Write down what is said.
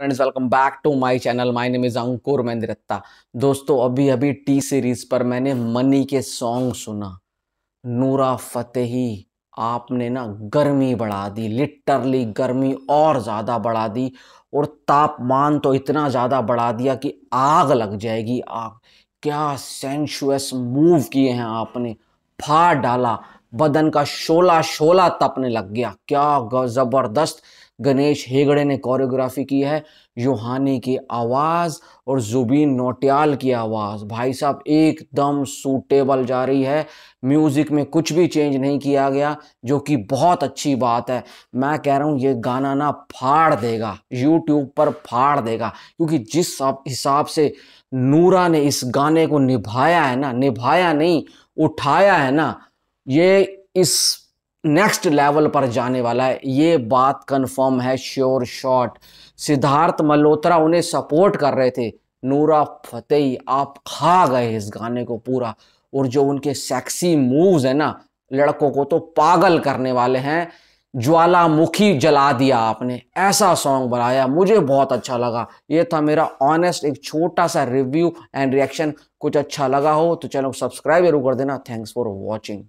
friends welcome back to my channel my name is Ankur Mahindratta दोस्तों अभी अभी टी सीरीज़ पर मैंने मनी के सॉन्ग सुना नूरा फतेही आपने ना गर्मी बढ़ा दी लिटरली गर्मी और ज़्यादा बढ़ा दी और तापमान तो इतना ज़्यादा बढ़ा दिया कि आग लग जाएगी आग क्या सेंशुअस मूव किए हैं आपने फाड़ डाला बदन का शोला शोला तपने लग गया क्या ज़बरदस्त गणेश हेगड़े ने कोरियोग्राफी की है योहानी की आवाज़ और जुबीन नोटियाल की आवाज़ भाई साहब एकदम सूटेबल जा रही है म्यूज़िक में कुछ भी चेंज नहीं किया गया जो कि बहुत अच्छी बात है मैं कह रहा हूँ ये गाना ना फाड़ देगा यूट्यूब पर फाड़ देगा क्योंकि जिस हिसाब से नूरा ने इस गाने को निभाया है ना निभाया नहीं उठाया है ना ये इस नेक्स्ट लेवल पर जाने वाला है ये बात कंफर्म है श्योर शॉट सिद्धार्थ मल्होत्रा उन्हें सपोर्ट कर रहे थे नूरा फतेही आप खा गए इस गाने को पूरा और जो उनके सेक्सी मूव्स है ना लड़कों को तो पागल करने वाले हैं ज्वालामुखी जला दिया आपने ऐसा सॉन्ग बनाया मुझे बहुत अच्छा लगा ये था मेरा ऑनेस्ट एक छोटा सा रिव्यू एंड रिएक्शन कुछ अच्छा लगा हो तो चैनल सब्सक्राइब जरूर कर देना थैंक्स फॉर वॉचिंग